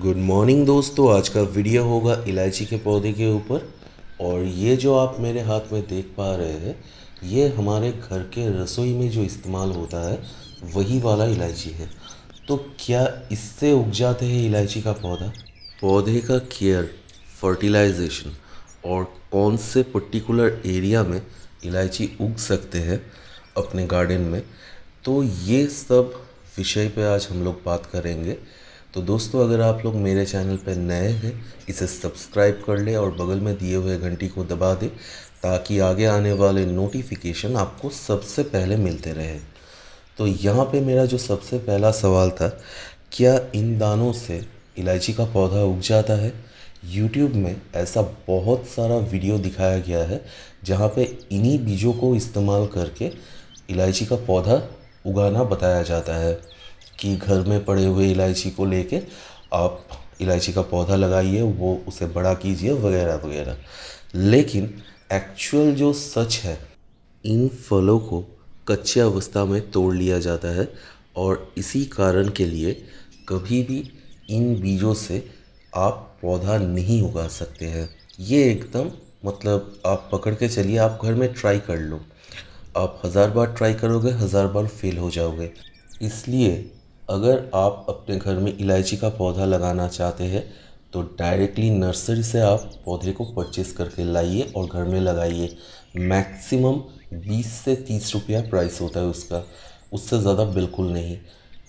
good morning दोस्तों आज का वीडियो होगा इलायची के पौधे के ऊपर और ये जो आप मेरे हाथ में देख पा रहे हैं ये हमारे घर के रसोई में जो इस्तेमाल होता है वही वाला इलायची है तो क्या इससे उग जाते हैं इलायची का पौधा पौधे का केयर फर्टिलाइजेशन और कौन से पर्टिकुलर एरिया में इलायची उग सकते हैं अपने गार्डन में तो ये सब विषय पे आज हम लोग बात करेंगे तो दोस्तों अगर आप लोग मेरे चैनल पर नए हैं इसे सब्सक्राइब कर लें और बगल में दिए हुए घंटी को दबा दें ताकि आगे आने वाले नोटिफिकेशन आपको सबसे पहले मिलते रहे तो यहाँ पे मेरा जो सबसे पहला सवाल था क्या इन दानों से इलायची का पौधा उग जाता है YouTube में ऐसा बहुत सारा वीडियो दिखाया गया है जहाँ पे इन्हीं बीजों को इस्तेमाल करके इलायची का पौधा उगाना बताया जाता है कि घर में पड़े हुए इलायची को लेके आप इलायची का पौधा लगाइए वो उसे बड़ा कीजिए वगैरह वगैरह लेकिन एक्चुअल जो सच है इन फलों को कच्चे अवस्था में तोड़ लिया जाता है और इसी कारण के लिए कभी भी इन बीजों से आप पौधा नहीं उगा सकते हैं ये एकदम मतलब आप पकड़ के चलिए आप घर में ट्राई कर लो आप हज़ार बार ट्राई करोगे हज़ार बार फेल हो जाओगे इसलिए अगर आप अपने घर में इलायची का पौधा लगाना चाहते हैं तो डायरेक्टली नर्सरी से आप पौधे को परचेज़ करके लाइए और घर में लगाइए मैक्सिमम 20 से 30 रुपया प्राइस होता है उसका उससे ज़्यादा बिल्कुल नहीं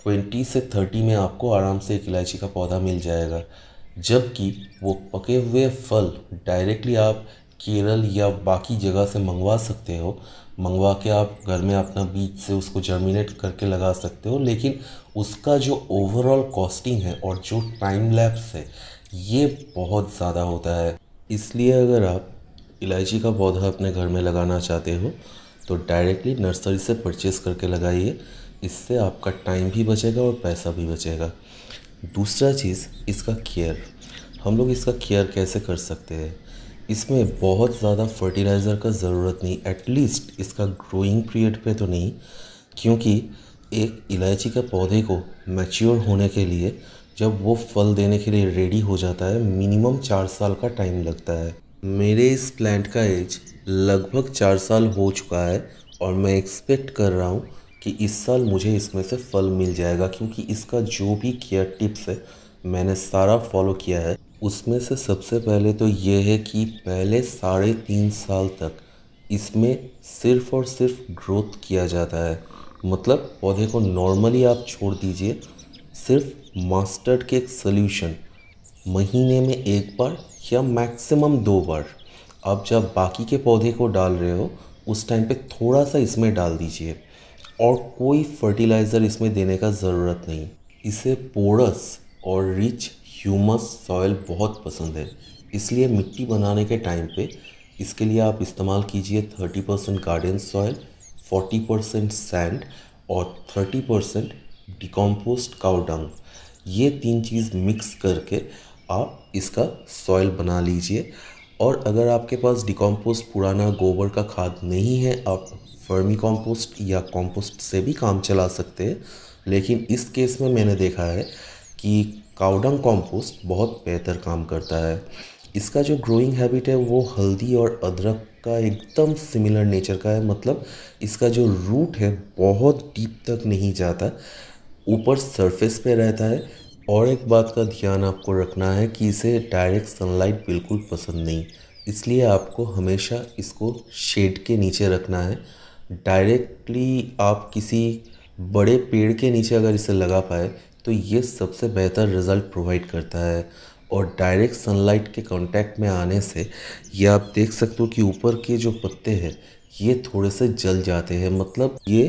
20 से 30 में आपको आराम से एक इलायची का पौधा मिल जाएगा जबकि वो पके हुए फल डायरेक्टली आप केरल या बाकी जगह से मंगवा सकते हो मंगवा के आप घर में अपना बीज से उसको जर्मिनेट करके लगा सकते हो लेकिन उसका जो ओवरऑल कॉस्टिंग है और जो टाइम लैप्स है ये बहुत ज़्यादा होता है इसलिए अगर आप इलायची का पौधा अपने घर में लगाना चाहते हो तो डायरेक्टली नर्सरी से परचेस करके लगाइए इससे आपका टाइम भी बचेगा और पैसा भी बचेगा दूसरा चीज़ इसका केयर हम लोग इसका केयर कैसे कर सकते हैं इसमें बहुत ज़्यादा फर्टिलाइज़र का ज़रूरत नहीं एटलीस्ट इसका ग्रोइंग पीरियड पे तो नहीं क्योंकि एक इलायची के पौधे को मैच्योर होने के लिए जब वो फल देने के लिए रेडी हो जाता है मिनिमम चार साल का टाइम लगता है मेरे इस प्लांट का एज लगभग चार साल हो चुका है और मैं एक्सपेक्ट कर रहा हूँ कि इस साल मुझे इसमें से फल मिल जाएगा क्योंकि इसका जो भी केयर टिप्स है मैंने सारा फॉलो किया है उसमें से सबसे पहले तो ये है कि पहले साढ़े तीन साल तक इसमें सिर्फ़ और सिर्फ ग्रोथ किया जाता है मतलब पौधे को नॉर्मली आप छोड़ दीजिए सिर्फ मास्टर्ड के एक सल्यूशन महीने में एक बार या मैक्सिमम दो बार आप जब बाकी के पौधे को डाल रहे हो उस टाइम पे थोड़ा सा इसमें डाल दीजिए और कोई फर्टिलाइज़र इसमें देने का ज़रूरत नहीं इसे पोरस और रिच ह्यूमस सॉयल बहुत पसंद है इसलिए मिट्टी बनाने के टाइम पे इसके लिए आप इस्तेमाल कीजिए 30 percent garden soil 40 percent sand और 30 परसेंट डिकम्पोस्ट काउडंग ये तीन चीज़ मिक्स करके आप इसका सॉयल बना लीजिए और अगर आपके पास डिकम्पोस्ट पुराना गोबर का खाद नहीं है आप फर्मी कॉम्पोस्ट या कॉम्पोस्ट से भी काम चला सकते हैं लेकिन इस केस में मैंने देखा है कि काउडंग कॉम्पोस्ट बहुत बेहतर काम करता है इसका जो ग्रोइंग हैबिट है वो हल्दी और अदरक का एकदम सिमिलर नेचर का है मतलब इसका जो रूट है बहुत डीप तक नहीं जाता ऊपर सरफेस पे रहता है और एक बात का ध्यान आपको रखना है कि इसे डायरेक्ट सनलाइट बिल्कुल पसंद नहीं इसलिए आपको हमेशा इसको शेड के नीचे रखना है डायरेक्टली आप किसी बड़े पेड़ के नीचे अगर इसे लगा पाए तो ये सबसे बेहतर रिज़ल्ट प्रोवाइड करता है और डायरेक्ट सनलाइट के कांटेक्ट में आने से ये आप देख सकते हो कि ऊपर के जो पत्ते हैं ये थोड़े से जल जाते हैं मतलब ये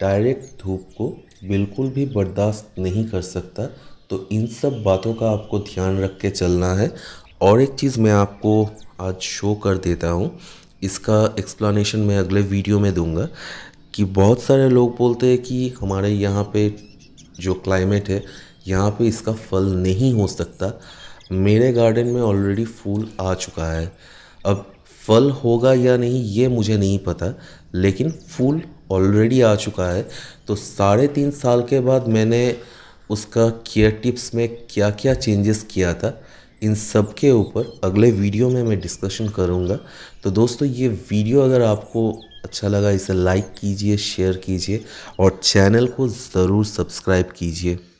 डायरेक्ट धूप को बिल्कुल भी बर्दाश्त नहीं कर सकता तो इन सब बातों का आपको ध्यान रख के चलना है और एक चीज़ मैं आपको आज शो कर देता हूँ इसका एक्सप्लानेशन मैं अगले वीडियो में दूंगा कि बहुत सारे लोग बोलते हैं कि हमारे यहाँ पे जो क्लाइमेट है यहाँ पे इसका फल नहीं हो सकता मेरे गार्डन में ऑलरेडी फूल आ चुका है अब फल होगा या नहीं ये मुझे नहीं पता लेकिन फूल ऑलरेडी आ चुका है तो साढ़े तीन साल के बाद मैंने उसका केयर टिप्स में क्या क्या चेंजेस किया था इन सब के ऊपर अगले वीडियो में मैं डिस्कशन करूँगा तो दोस्तों ये वीडियो अगर आपको अच्छा लगा इसे लाइक कीजिए शेयर कीजिए और चैनल को ज़रूर सब्सक्राइब कीजिए